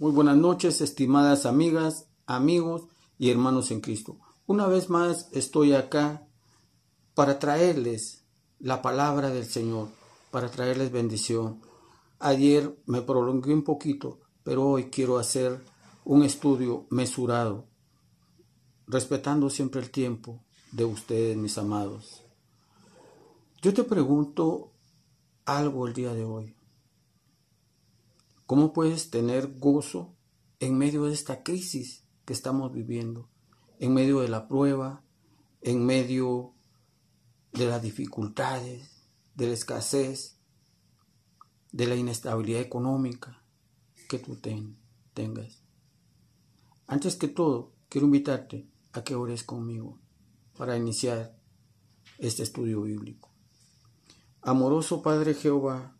Muy buenas noches, estimadas amigas, amigos y hermanos en Cristo. Una vez más estoy acá para traerles la palabra del Señor, para traerles bendición. Ayer me prolongué un poquito, pero hoy quiero hacer un estudio mesurado, respetando siempre el tiempo de ustedes, mis amados. Yo te pregunto algo el día de hoy. ¿Cómo puedes tener gozo en medio de esta crisis que estamos viviendo? En medio de la prueba, en medio de las dificultades, de la escasez, de la inestabilidad económica que tú tengas. Antes que todo, quiero invitarte a que ores conmigo para iniciar este estudio bíblico. Amoroso Padre Jehová,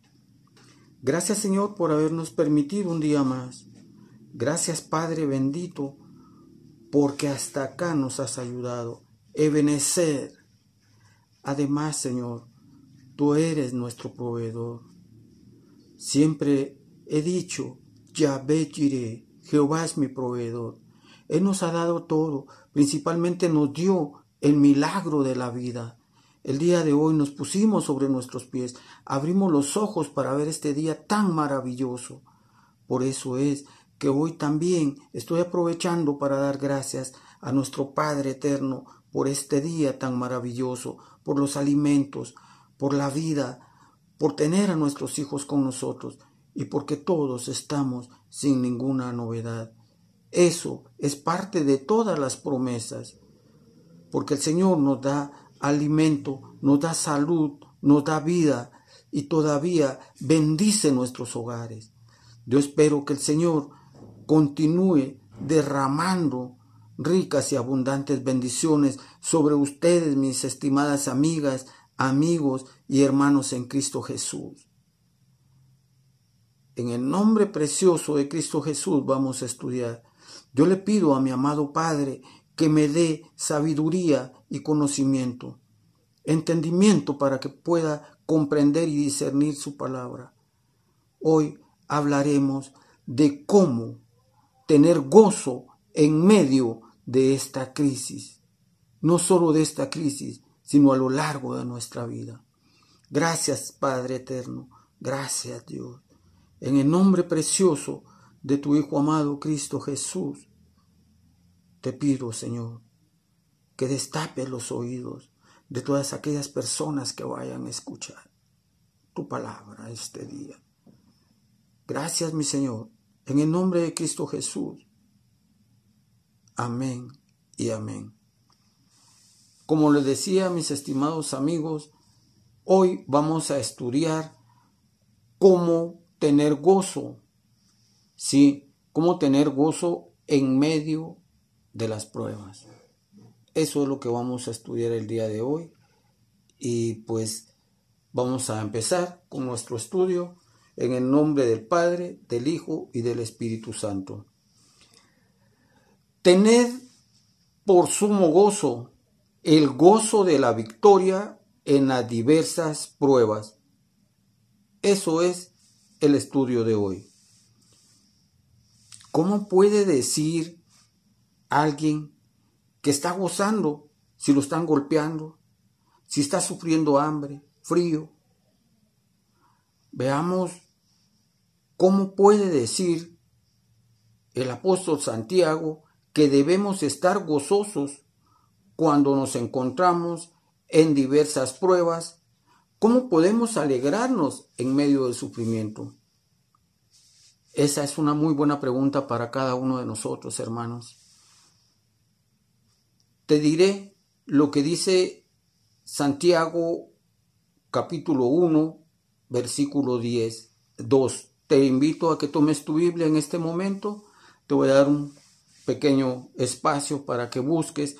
Gracias Señor por habernos permitido un día más. Gracias Padre bendito, porque hasta acá nos has ayudado. Ebenecer. Además Señor, tú eres nuestro proveedor. Siempre he dicho, Yahvé iré Jehová es mi proveedor. Él nos ha dado todo, principalmente nos dio el milagro de la vida. El día de hoy nos pusimos sobre nuestros pies, abrimos los ojos para ver este día tan maravilloso. Por eso es que hoy también estoy aprovechando para dar gracias a nuestro Padre Eterno por este día tan maravilloso, por los alimentos, por la vida, por tener a nuestros hijos con nosotros y porque todos estamos sin ninguna novedad. Eso es parte de todas las promesas, porque el Señor nos da alimento, nos da salud, nos da vida y todavía bendice nuestros hogares. Yo espero que el Señor continúe derramando ricas y abundantes bendiciones sobre ustedes, mis estimadas amigas, amigos y hermanos en Cristo Jesús. En el nombre precioso de Cristo Jesús vamos a estudiar. Yo le pido a mi amado Padre que me dé sabiduría y conocimiento, entendimiento para que pueda comprender y discernir su palabra. Hoy hablaremos de cómo tener gozo en medio de esta crisis, no solo de esta crisis, sino a lo largo de nuestra vida. Gracias Padre Eterno, gracias Dios, en el nombre precioso de tu Hijo amado Cristo Jesús. Te pido, Señor, que destape los oídos de todas aquellas personas que vayan a escuchar tu palabra este día. Gracias, mi Señor, en el nombre de Cristo Jesús. Amén y amén. Como les decía, mis estimados amigos, hoy vamos a estudiar cómo tener gozo. Sí, cómo tener gozo en medio de las pruebas. Eso es lo que vamos a estudiar el día de hoy y pues vamos a empezar con nuestro estudio en el nombre del Padre, del Hijo y del Espíritu Santo. Tened por sumo gozo el gozo de la victoria en las diversas pruebas. Eso es el estudio de hoy. ¿Cómo puede decir alguien que está gozando si lo están golpeando, si está sufriendo hambre, frío. Veamos cómo puede decir el apóstol Santiago que debemos estar gozosos cuando nos encontramos en diversas pruebas, cómo podemos alegrarnos en medio del sufrimiento. Esa es una muy buena pregunta para cada uno de nosotros, hermanos. Te diré lo que dice Santiago capítulo 1, versículo 10, 2. Te invito a que tomes tu Biblia en este momento. Te voy a dar un pequeño espacio para que busques,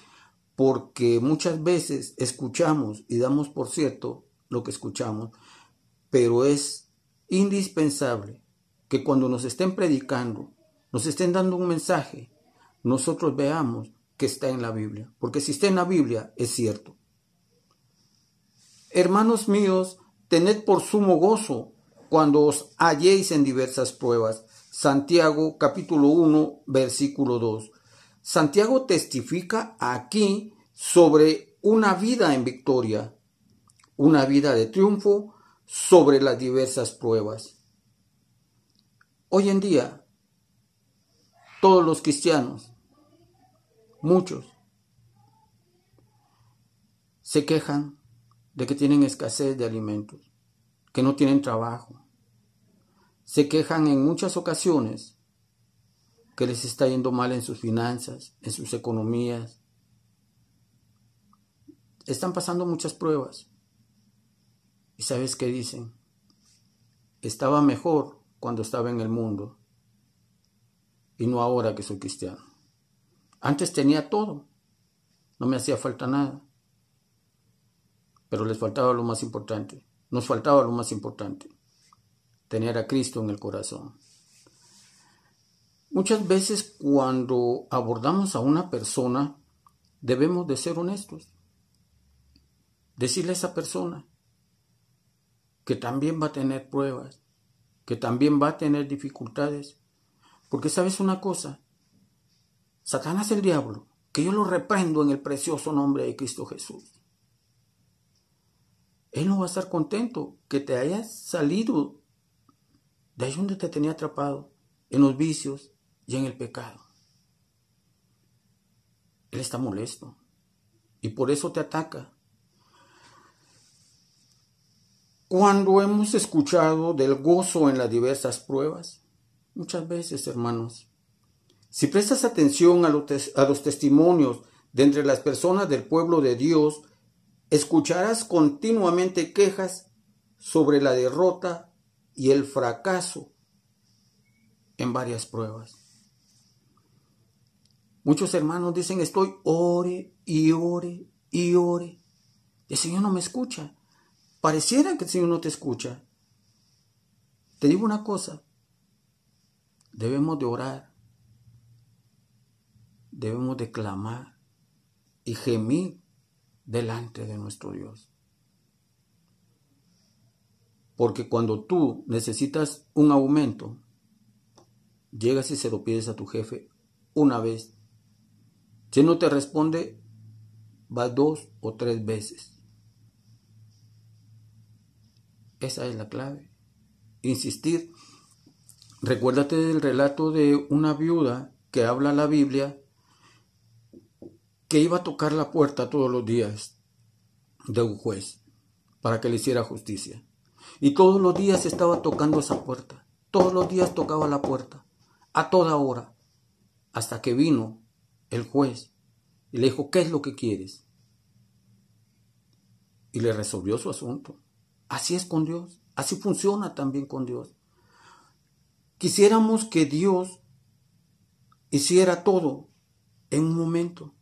porque muchas veces escuchamos y damos por cierto lo que escuchamos, pero es indispensable que cuando nos estén predicando, nos estén dando un mensaje, nosotros veamos que está en la Biblia, porque si está en la Biblia es cierto. Hermanos míos, tened por sumo gozo cuando os halléis en diversas pruebas. Santiago capítulo 1 versículo 2. Santiago testifica aquí sobre una vida en victoria, una vida de triunfo sobre las diversas pruebas. Hoy en día, todos los cristianos muchos, se quejan de que tienen escasez de alimentos, que no tienen trabajo. Se quejan en muchas ocasiones que les está yendo mal en sus finanzas, en sus economías. Están pasando muchas pruebas. ¿Y sabes qué dicen? Estaba mejor cuando estaba en el mundo y no ahora que soy cristiano. Antes tenía todo, no me hacía falta nada, pero les faltaba lo más importante, nos faltaba lo más importante, tener a Cristo en el corazón. Muchas veces cuando abordamos a una persona, debemos de ser honestos. Decirle a esa persona que también va a tener pruebas, que también va a tener dificultades. Porque sabes una cosa, Satanás el diablo, que yo lo reprendo en el precioso nombre de Cristo Jesús. Él no va a estar contento que te hayas salido de ahí donde te tenía atrapado, en los vicios y en el pecado. Él está molesto y por eso te ataca. Cuando hemos escuchado del gozo en las diversas pruebas, muchas veces, hermanos, si prestas atención a los, testimonios de entre las personas del pueblo de Dios, escucharás continuamente quejas sobre la derrota y el fracaso en varias pruebas. Muchos hermanos dicen, estoy ore y ore y ore. El Señor no me escucha. Pareciera que el Señor no te escucha. Te digo una cosa, debemos de orar debemos de clamar y gemir delante de nuestro Dios. Porque cuando tú necesitas un aumento, llegas y se lo pides a tu jefe una vez. Si no te responde, vas dos o tres veces. Esa es la clave. Insistir. Recuérdate del relato de una viuda que habla la Biblia que iba a tocar la puerta todos los días de un juez para que le hiciera justicia. Y todos los días estaba tocando esa puerta. Todos los días tocaba la puerta, a toda hora, hasta que vino el juez y le dijo, ¿qué es lo que quieres? Y le resolvió su asunto. Así es con Dios, así funciona también con Dios. Quisiéramos que Dios hiciera todo en un momento,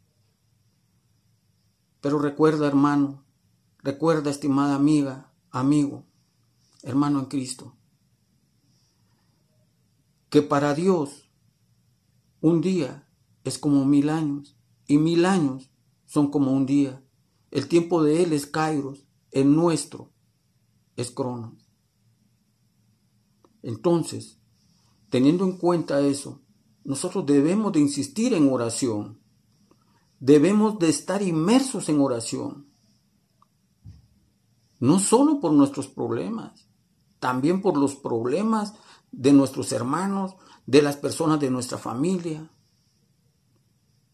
pero recuerda, hermano, recuerda, estimada amiga, amigo, hermano en Cristo, que para Dios un día es como mil años y mil años son como un día. El tiempo de Él es Kairos, el nuestro es Cronos. Entonces, teniendo en cuenta eso, nosotros debemos de insistir en oración debemos de estar inmersos en oración. No solo por nuestros problemas, también por los problemas de nuestros hermanos, de las personas de nuestra familia.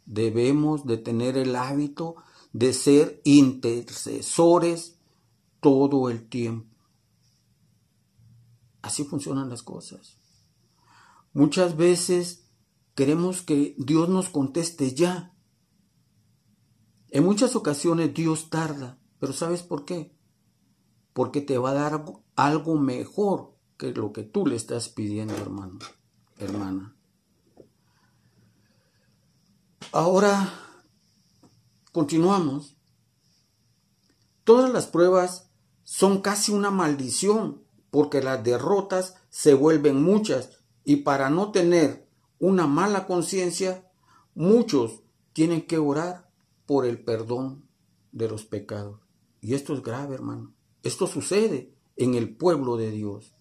Debemos de tener el hábito de ser intercesores todo el tiempo. Así funcionan las cosas. Muchas veces queremos que Dios nos conteste ya, en muchas ocasiones Dios tarda, pero ¿sabes por qué? Porque te va a dar algo mejor que lo que tú le estás pidiendo, hermano, hermana. Ahora, continuamos. Todas las pruebas son casi una maldición, porque las derrotas se vuelven muchas y para no tener una mala conciencia, muchos tienen que orar por el perdón de los pecados. Y esto es grave, hermano. Esto sucede en el pueblo de Dios.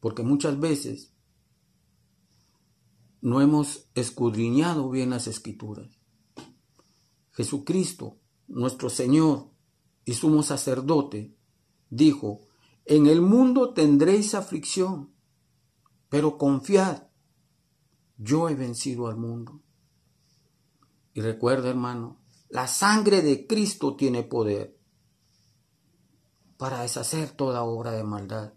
Porque muchas veces no hemos escudriñado bien las escrituras. Jesucristo, nuestro Señor y sumo sacerdote, dijo, en el mundo tendréis aflicción, pero confiad, yo he vencido al mundo. Y recuerda, hermano, la sangre de Cristo tiene poder para deshacer toda obra de maldad.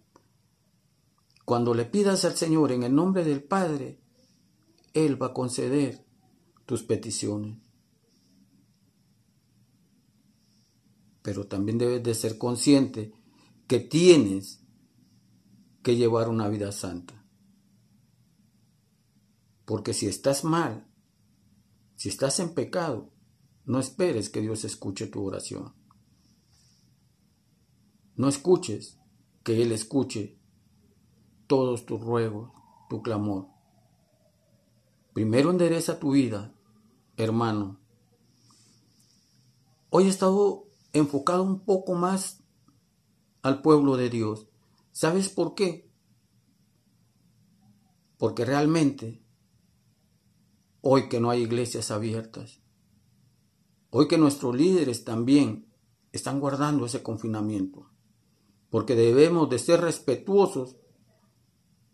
Cuando le pidas al Señor en el nombre del Padre, Él va a conceder tus peticiones. Pero también debes de ser consciente que tienes que llevar una vida santa. Porque si estás mal, si estás en pecado, no esperes que Dios escuche tu oración. No escuches que Él escuche todos tus ruegos, tu clamor. Primero endereza tu vida, hermano. Hoy he estado enfocado un poco más al pueblo de Dios. ¿Sabes por qué? Porque realmente Hoy que no hay iglesias abiertas. Hoy que nuestros líderes también están guardando ese confinamiento. Porque debemos de ser respetuosos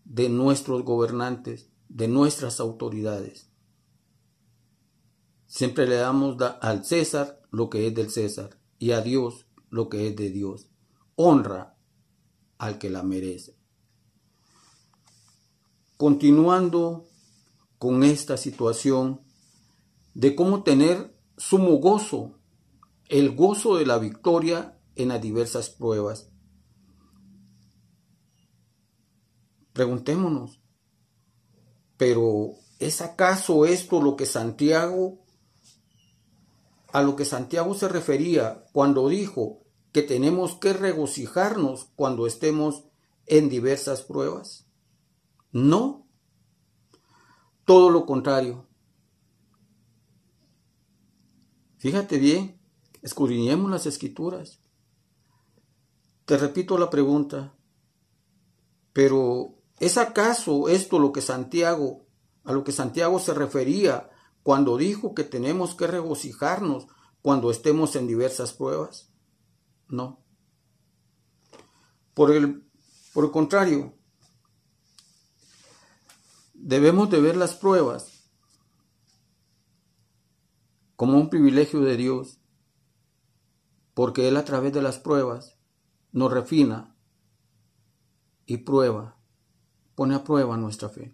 de nuestros gobernantes, de nuestras autoridades. Siempre le damos al César lo que es del César y a Dios lo que es de Dios. Honra al que la merece. Continuando con esta situación de cómo tener sumo gozo, el gozo de la victoria en las diversas pruebas. Preguntémonos, pero ¿es acaso esto lo que Santiago a lo que Santiago se refería cuando dijo que tenemos que regocijarnos cuando estemos en diversas pruebas? No, todo lo contrario. Fíjate bien, escudriñemos las escrituras. Te repito la pregunta, pero ¿es acaso esto lo que Santiago, a lo que Santiago se refería cuando dijo que tenemos que regocijarnos cuando estemos en diversas pruebas? No. Por el, por el contrario, debemos de ver las pruebas como un privilegio de Dios, porque Él a través de las pruebas nos refina y prueba, pone a prueba nuestra fe.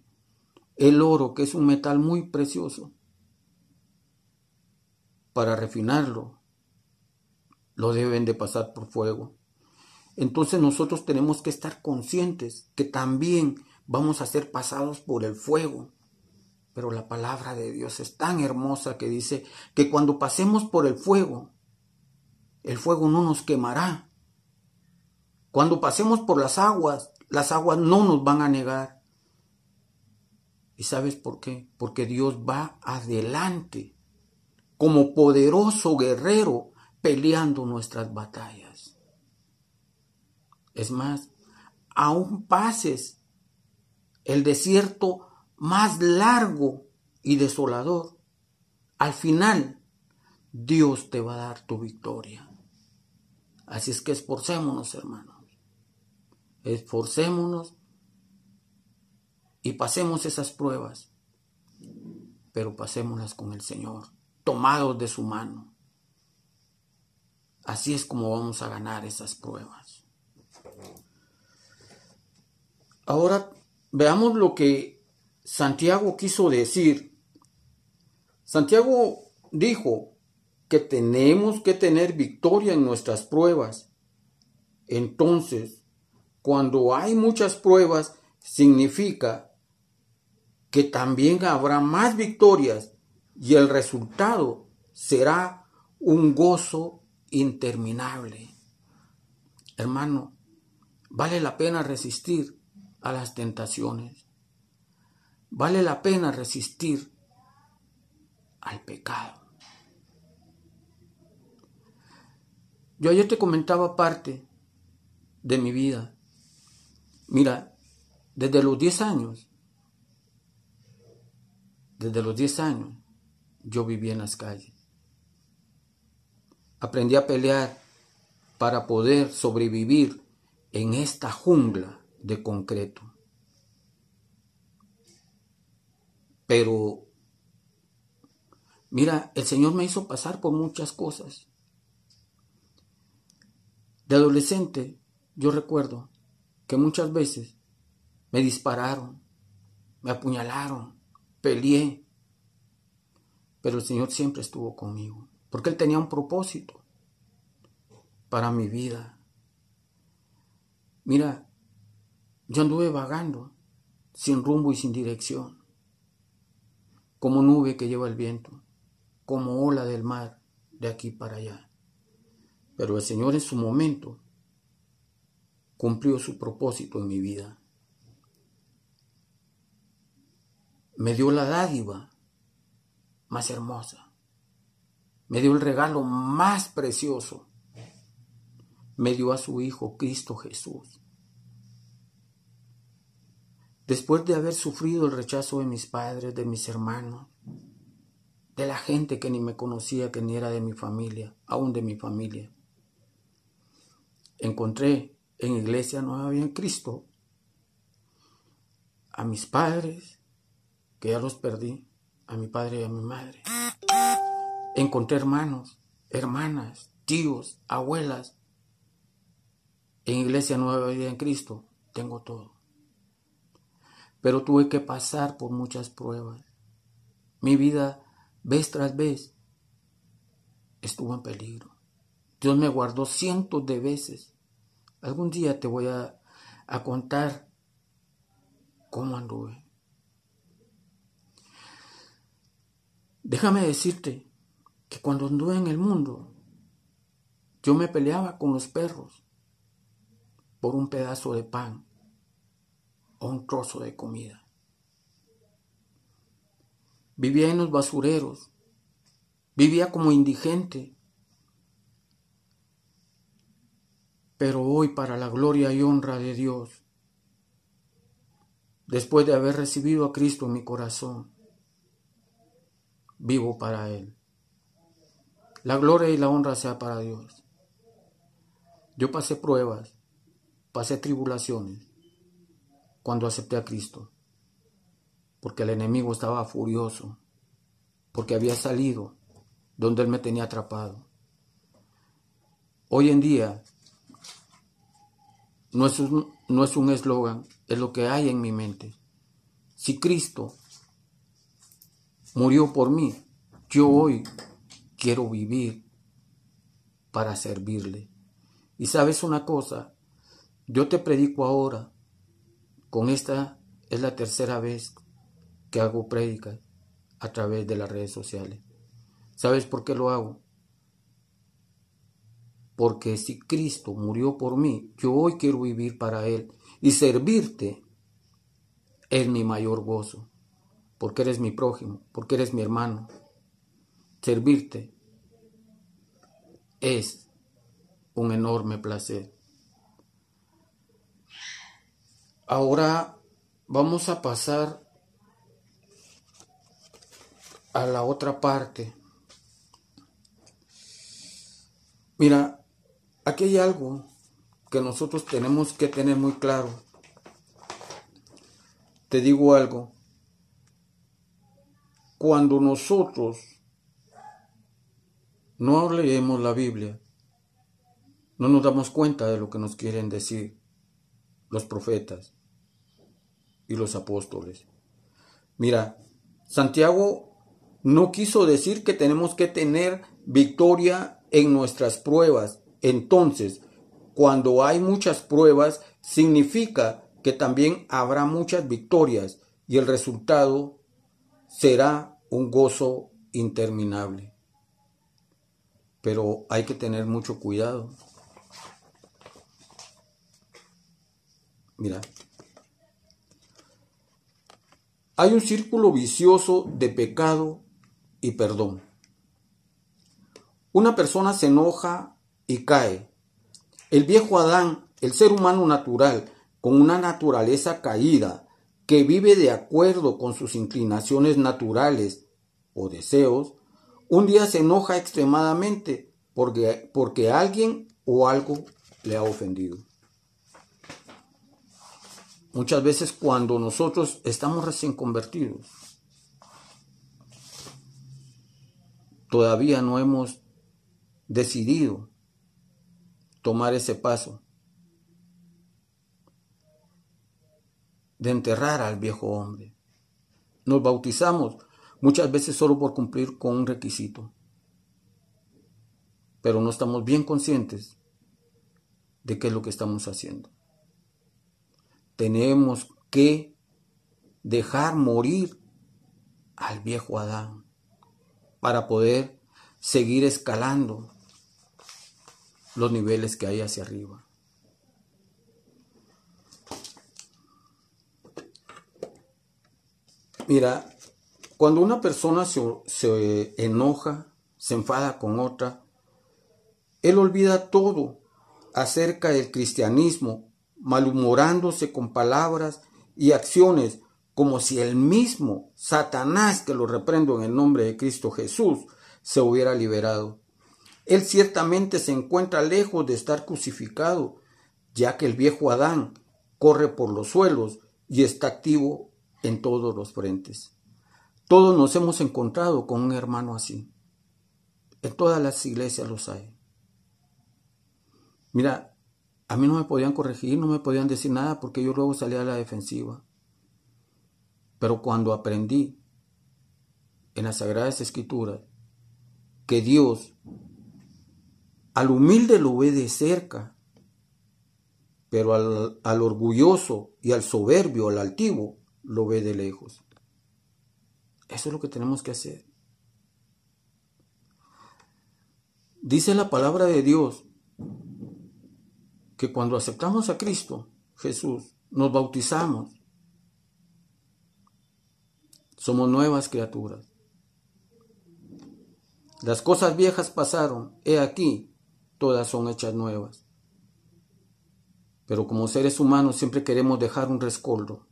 El oro, que es un metal muy precioso, para refinarlo, lo deben de pasar por fuego. Entonces nosotros tenemos que estar conscientes que también vamos a ser pasados por el fuego. Pero la palabra de Dios es tan hermosa que dice que cuando pasemos por el fuego, el fuego no nos quemará. Cuando pasemos por las aguas, las aguas no nos van a negar. ¿Y sabes por qué? Porque Dios va adelante como poderoso guerrero peleando nuestras batallas. Es más, aún pases el desierto más largo y desolador. Al final, Dios te va a dar tu victoria. Así es que esforcémonos, hermanos. Esforcémonos y pasemos esas pruebas, pero pasémoslas con el Señor, tomados de su mano. Así es como vamos a ganar esas pruebas. Ahora veamos lo que Santiago quiso decir. Santiago dijo que tenemos que tener victoria en nuestras pruebas. Entonces, cuando hay muchas pruebas, significa que también habrá más victorias y el resultado será un gozo interminable. Hermano, vale la pena resistir a las tentaciones. Vale la pena resistir al pecado. Yo ayer te comentaba parte de mi vida. Mira, desde los 10 años, desde los 10 años, yo vivía en las calles. Aprendí a pelear para poder sobrevivir en esta jungla de concreto. Pero, mira, el Señor me hizo pasar por muchas cosas. De adolescente, yo recuerdo que muchas veces me dispararon, me apuñalaron, peleé, pero el Señor siempre estuvo conmigo, porque Él tenía un propósito para mi vida. Mira, yo anduve vagando, sin rumbo y sin dirección, como nube que lleva el viento, como ola del mar de aquí para allá. Pero el Señor en su momento cumplió su propósito en mi vida. Me dio la dádiva más hermosa. Me dio el regalo más precioso. Me dio a su Hijo Cristo Jesús Después de haber sufrido el rechazo de mis padres, de mis hermanos, de la gente que ni me conocía, que ni era de mi familia, aún de mi familia, encontré en Iglesia Nueva Vida en Cristo a mis padres, que ya los perdí, a mi padre y a mi madre. Encontré hermanos, hermanas, tíos, abuelas. En Iglesia Nueva Vida en Cristo tengo todo pero tuve que pasar por muchas pruebas. Mi vida, vez tras vez, estuvo en peligro. Dios me guardó cientos de veces. Algún día te voy a, contar cómo anduve. Déjame decirte que cuando anduve en el mundo, yo me peleaba con los perros por un pedazo de pan o un trozo de comida. Vivía en los basureros, vivía como indigente, pero hoy para la gloria y honra de Dios, después de haber recibido a Cristo en mi corazón, vivo para Él. La gloria y la honra sea para Dios. Yo pasé pruebas, pasé tribulaciones, cuando acepté a Cristo, porque el enemigo estaba furioso, porque había salido donde él me tenía atrapado. Hoy en día no es un, no es un eslogan, es lo que hay en mi mente. Si Cristo murió por mí, yo hoy quiero vivir para servirle. Y sabes una cosa, yo te predico ahora con esta es la tercera vez que hago prédica a través de las redes sociales. ¿Sabes por qué lo hago? Porque si Cristo murió por mí, yo hoy quiero vivir para Él y servirte es mi mayor gozo, porque eres mi prójimo, porque eres mi hermano. Servirte es un enorme placer. Ahora vamos a pasar a la otra parte. Mira, aquí hay algo que nosotros tenemos que tener muy claro. Te digo algo. Cuando nosotros no leemos la Biblia, no nos damos cuenta de lo que nos quieren decir los profetas y los apóstoles. Mira, Santiago no quiso decir que tenemos que tener victoria en nuestras pruebas. Entonces, cuando hay muchas pruebas, significa que también habrá muchas victorias y el resultado será un gozo interminable. Pero hay que tener mucho cuidado. Mira, hay un círculo vicioso de pecado y perdón. Una persona se enoja y cae. El viejo Adán, el ser humano natural, con una naturaleza caída, que vive de acuerdo con sus inclinaciones naturales o deseos, un día se enoja extremadamente porque, porque alguien o algo le ha ofendido muchas veces cuando nosotros estamos recién convertidos, todavía no hemos decidido tomar ese paso de enterrar al viejo hombre. Nos bautizamos muchas veces solo por cumplir con un requisito, pero no estamos bien conscientes de qué es lo que estamos haciendo tenemos que dejar morir al viejo Adán para poder seguir escalando los niveles que hay hacia arriba. Mira, cuando una persona se, enoja, se enfada con otra, él olvida todo acerca del cristianismo malhumorándose con palabras y acciones como si el mismo Satanás, que lo reprendo en el nombre de Cristo Jesús, se hubiera liberado. Él ciertamente se encuentra lejos de estar crucificado, ya que el viejo Adán corre por los suelos y está activo en todos los frentes. Todos nos hemos encontrado con un hermano así. En todas las iglesias los hay. Mira, a mí no me podían corregir, no me podían decir nada porque yo luego salía a la defensiva. Pero cuando aprendí en las Sagradas Escrituras que Dios al humilde lo ve de cerca, pero al, al, orgulloso y al soberbio, al altivo, lo ve de lejos. Eso es lo que tenemos que hacer. Dice la palabra de Dios que cuando aceptamos a Cristo, Jesús, nos bautizamos, somos nuevas criaturas. Las cosas viejas pasaron, he aquí, todas son hechas nuevas. Pero como seres humanos siempre queremos dejar un rescoldo.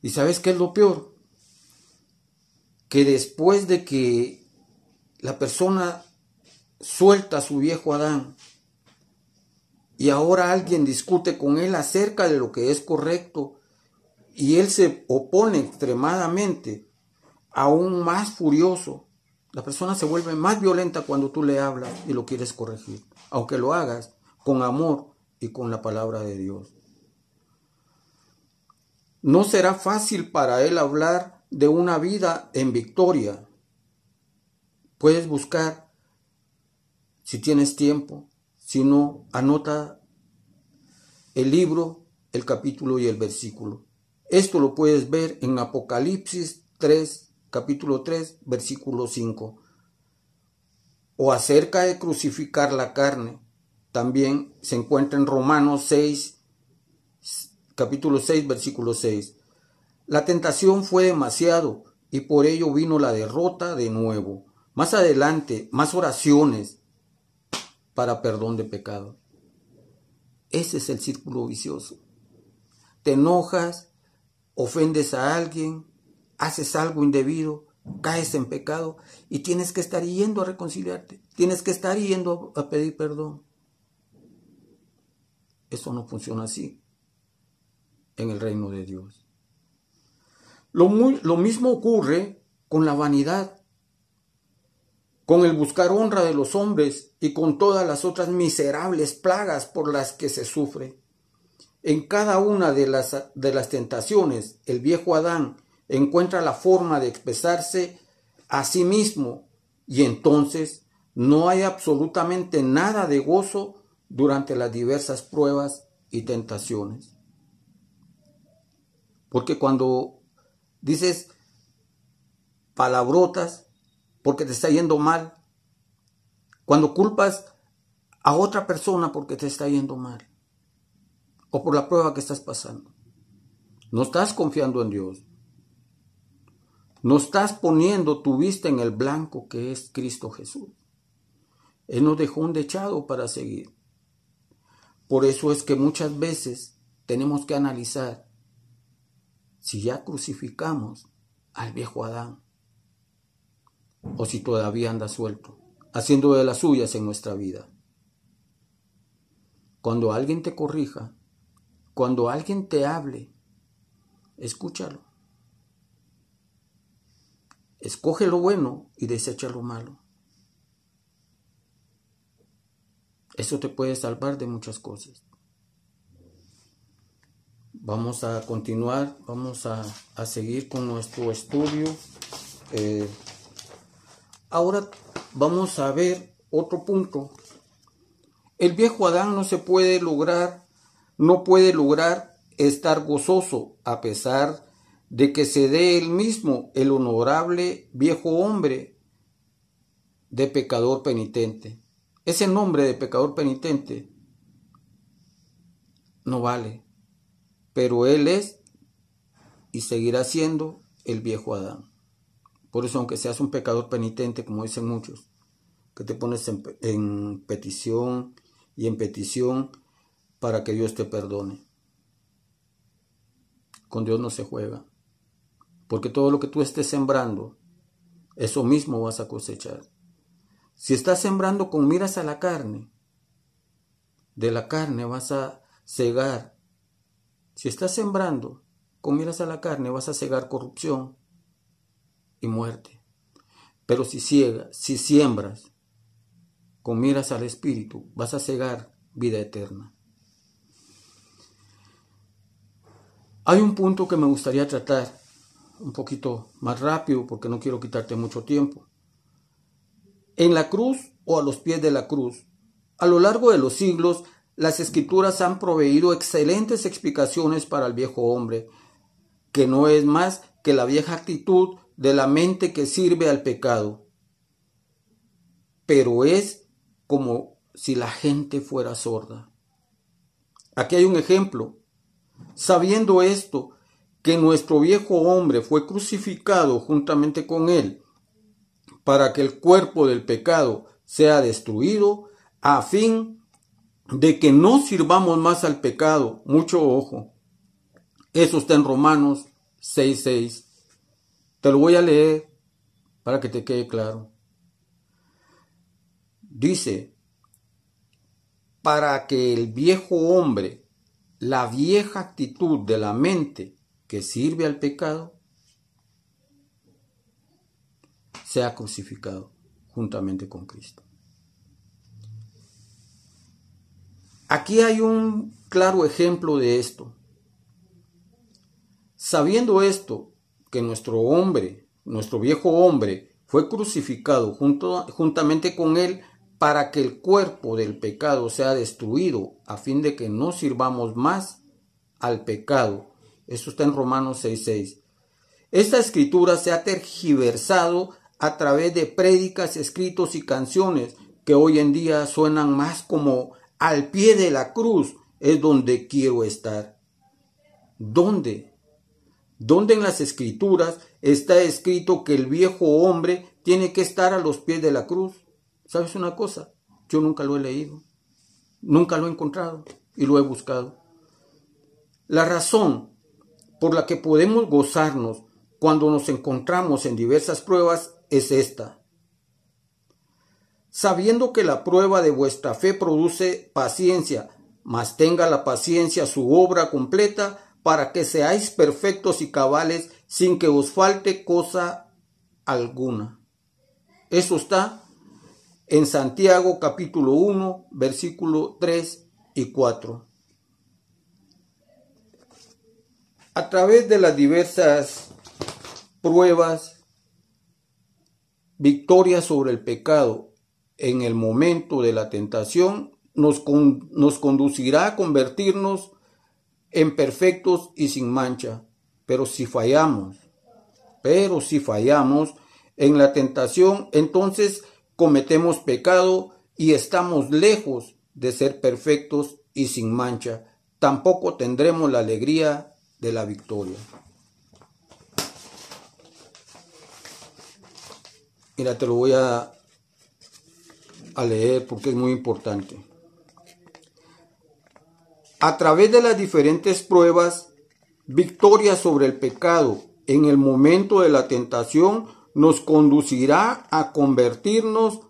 ¿Y sabes qué es lo peor? Que después de que la persona suelta a su viejo Adán y ahora alguien discute con él acerca de lo que es correcto y él se opone extremadamente, aún más furioso. La persona se vuelve más violenta cuando tú le hablas y lo quieres corregir, aunque lo hagas con amor y con la palabra de Dios. No será fácil para él hablar de una vida en victoria. Puedes buscar, si tienes tiempo, sino anota el libro, el capítulo y el versículo. Esto lo puedes ver en Apocalipsis 3, capítulo 3, versículo 5. O acerca de crucificar la carne. También se encuentra en Romanos 6, capítulo 6, versículo 6. La tentación fue demasiado y por ello vino la derrota de nuevo. Más adelante, más oraciones, para perdón de pecado. Ese es el círculo vicioso. Te enojas, ofendes a alguien, haces algo indebido, caes en pecado y tienes que estar yendo a reconciliarte, tienes que estar yendo a pedir perdón. Eso no funciona así en el reino de Dios. Lo, muy, lo mismo ocurre con la vanidad con el buscar honra de los hombres y con todas las otras miserables plagas por las que se sufre. En cada una de las, de las tentaciones, el viejo Adán encuentra la forma de expresarse a sí mismo y entonces no hay absolutamente nada de gozo durante las diversas pruebas y tentaciones. Porque cuando dices palabrotas, porque te está yendo mal. Cuando culpas a otra persona porque te está yendo mal. O por la prueba que estás pasando. No estás confiando en Dios. No estás poniendo tu vista en el blanco que es Cristo Jesús. Él nos dejó un dechado para seguir. Por eso es que muchas veces tenemos que analizar si ya crucificamos al viejo Adán o si todavía anda suelto, haciendo de las suyas en nuestra vida. Cuando alguien te corrija, cuando alguien te hable, escúchalo. Escoge lo bueno y desecha lo malo. Eso te puede salvar de muchas cosas. Vamos a continuar, vamos a, a seguir con nuestro estudio. Eh, Ahora vamos a ver otro punto. El viejo Adán no se puede lograr, no puede lograr estar gozoso a pesar de que se dé él mismo el honorable viejo hombre de pecador penitente. Ese nombre de pecador penitente no vale, pero él es y seguirá siendo el viejo Adán. Por eso, aunque seas un pecador penitente, como dicen muchos, que te pones en, petición y en petición para que Dios te perdone. Con Dios no se juega. Porque todo lo que tú estés sembrando, eso mismo vas a cosechar. Si estás sembrando con miras a la carne, de la carne vas a cegar. Si estás sembrando con miras a la carne, vas a cegar corrupción y muerte. Pero si, si siembras con miras al Espíritu, vas a cegar vida eterna. Hay un punto que me gustaría tratar un poquito más rápido porque no quiero quitarte mucho tiempo. En la cruz o a los pies de la cruz, a lo largo de los siglos, las escrituras han proveído excelentes explicaciones para el viejo hombre, que no es más que la vieja actitud de la mente que sirve al pecado. Pero es como si la gente fuera sorda. Aquí hay un ejemplo. Sabiendo esto, que nuestro viejo hombre fue crucificado juntamente con él, para que el cuerpo del pecado sea destruido, a fin de que no sirvamos más al pecado. Mucho ojo. Eso está en Romanos 6.6. Te lo voy a leer para que te quede claro. Dice, para que el viejo hombre, la vieja actitud de la mente que sirve al pecado, sea crucificado juntamente con Cristo. Aquí hay un claro ejemplo de esto. Sabiendo esto, que nuestro hombre, nuestro viejo hombre, fue crucificado junto, juntamente con él para que el cuerpo del pecado sea destruido, a fin de que no sirvamos más al pecado. Esto está en Romanos 6.6. Esta escritura se ha tergiversado a través de prédicas, escritos y canciones que hoy en día suenan más como al pie de la cruz es donde quiero estar. ¿Dónde donde en las escrituras está escrito que el viejo hombre tiene que estar a los pies de la cruz. ¿Sabes una cosa? Yo nunca lo he leído, nunca lo he encontrado y lo he buscado. La razón por la que podemos gozarnos cuando nos encontramos en diversas pruebas es esta. Sabiendo que la prueba de vuestra fe produce paciencia, mas tenga la paciencia su obra completa, para que seáis perfectos y cabales sin que os falte cosa alguna. Eso está en Santiago capítulo 1, versículo 3 y 4. A través de las diversas pruebas, victoria sobre el pecado en el momento de la tentación nos, nos conducirá a convertirnos en perfectos y sin mancha. Pero si fallamos, pero si fallamos en la tentación, entonces cometemos pecado y estamos lejos de ser perfectos y sin mancha. Tampoco tendremos la alegría de la victoria. Mira, te lo voy a, a leer porque es muy importante. A través de las diferentes pruebas, victoria sobre el pecado en el momento de la tentación nos conducirá a convertirnos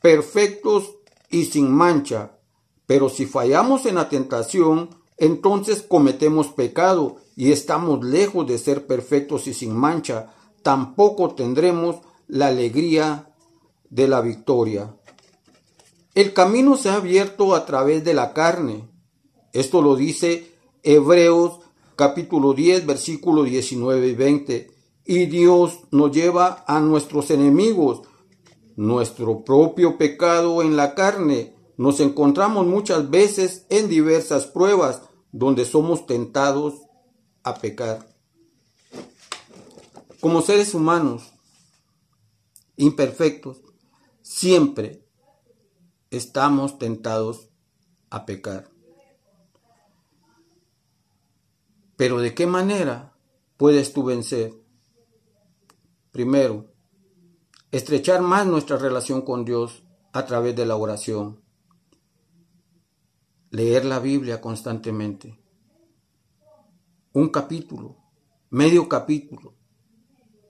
perfectos y sin mancha. Pero si fallamos en la tentación, entonces cometemos pecado y estamos lejos de ser perfectos y sin mancha. Tampoco tendremos la alegría de la victoria. El camino se ha abierto a través de la carne, esto lo dice Hebreos capítulo 10, versículo 19 y 20. Y Dios nos lleva a nuestros enemigos, nuestro propio pecado en la carne. Nos encontramos muchas veces en diversas pruebas donde somos tentados a pecar. Como seres humanos imperfectos, siempre estamos tentados a pecar. Pero ¿de qué manera puedes tú vencer? Primero, estrechar más nuestra relación con Dios a través de la oración. Leer la Biblia constantemente. Un capítulo, medio capítulo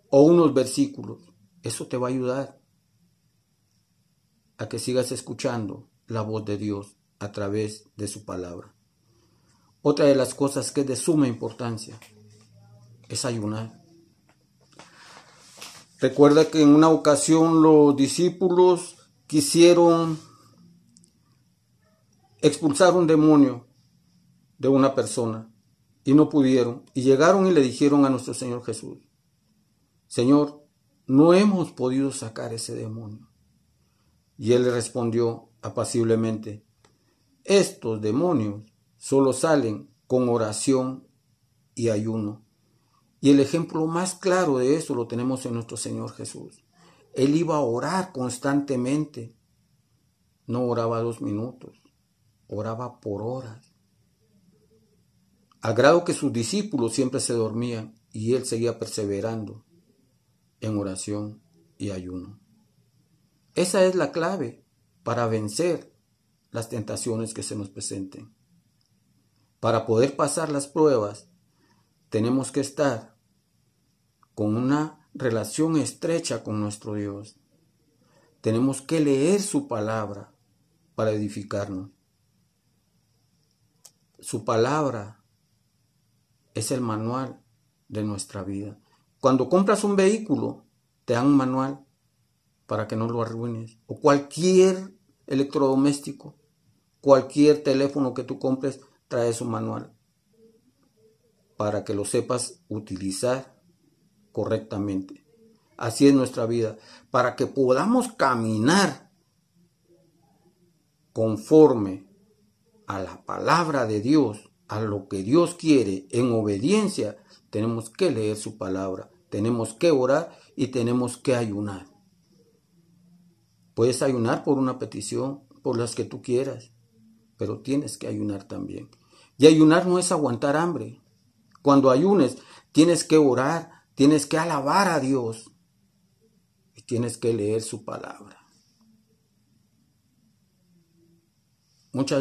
o unos versículos. Eso te va a ayudar a que sigas escuchando la voz de Dios a través de su palabra. Otra de las cosas que es de suma importancia es ayunar. Recuerda que en una ocasión los discípulos quisieron expulsar un demonio de una persona y no pudieron. Y llegaron y le dijeron a nuestro Señor Jesús, Señor, no hemos podido sacar ese demonio. Y él le respondió apaciblemente, estos demonios solo salen con oración y ayuno. Y el ejemplo más claro de eso lo tenemos en nuestro Señor Jesús. Él iba a orar constantemente. No oraba dos minutos, oraba por horas. A grado que sus discípulos siempre se dormían y él seguía perseverando en oración y ayuno. Esa es la clave para vencer las tentaciones que se nos presenten. Para poder pasar las pruebas, tenemos que estar con una relación estrecha con nuestro Dios. Tenemos que leer su palabra para edificarnos. Su palabra es el manual de nuestra vida. Cuando compras un vehículo, te dan un manual para que no lo arruines. O cualquier electrodoméstico, cualquier teléfono que tú compres, trae su manual para que lo sepas utilizar correctamente. Así es nuestra vida, para que podamos caminar conforme a la palabra de Dios, a lo que Dios quiere, en obediencia, tenemos que leer su palabra, tenemos que orar y tenemos que ayunar. Puedes ayunar por una petición, por las que tú quieras, pero tienes que ayunar también. Y ayunar no es aguantar hambre. Cuando ayunes, tienes que orar, tienes que alabar a Dios y tienes que leer su palabra. Muchas